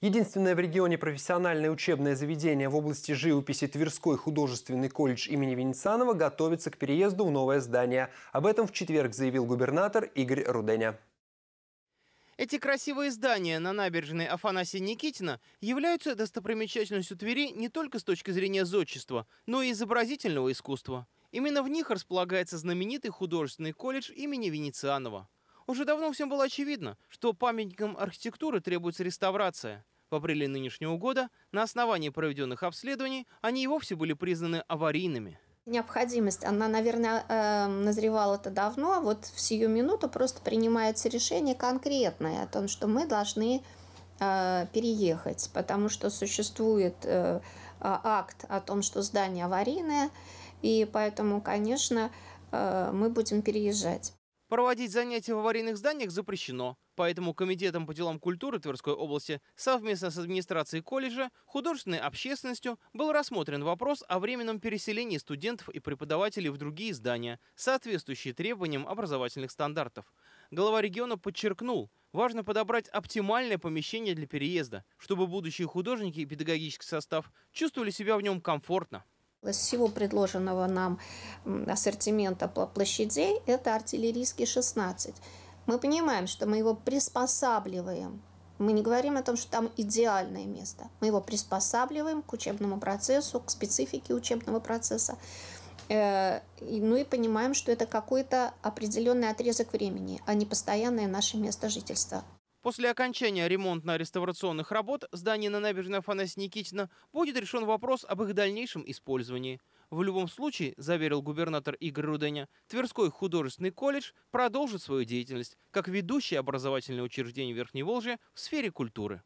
Единственное в регионе профессиональное учебное заведение в области живописи Тверской художественный колледж имени Венецианова готовится к переезду в новое здание. Об этом в четверг заявил губернатор Игорь Руденя. Эти красивые здания на набережной Афанасия Никитина являются достопримечательностью Твери не только с точки зрения зодчества, но и изобразительного искусства. Именно в них располагается знаменитый художественный колледж имени Венецианова. Уже давно всем было очевидно, что памятникам архитектуры требуется реставрация. В апреле нынешнего года на основании проведенных обследований они и вовсе были признаны аварийными. Необходимость, она, наверное, эм, назревала-то давно, а вот в сию минуту просто принимается решение конкретное о том, что мы должны э, переехать, потому что существует э, а, акт о том, что здание аварийное, и поэтому, конечно, э, мы будем переезжать. Проводить занятия в аварийных зданиях запрещено, поэтому Комитетом по делам культуры Тверской области совместно с администрацией колледжа, художественной общественностью был рассмотрен вопрос о временном переселении студентов и преподавателей в другие здания, соответствующие требованиям образовательных стандартов. Глава региона подчеркнул, важно подобрать оптимальное помещение для переезда, чтобы будущие художники и педагогический состав чувствовали себя в нем комфортно. Из всего предложенного нам ассортимента площадей это артиллерийский 16. Мы понимаем, что мы его приспосабливаем. Мы не говорим о том, что там идеальное место. Мы его приспосабливаем к учебному процессу, к специфике учебного процесса. Ну и понимаем, что это какой-то определенный отрезок времени, а не постоянное наше место жительства. После окончания ремонтно-реставрационных работ здания на набережной Афанасия Никитина будет решен вопрос об их дальнейшем использовании. В любом случае, заверил губернатор Игорь Руденя, Тверской художественный колледж продолжит свою деятельность как ведущее образовательное учреждение Верхней Волжи в сфере культуры.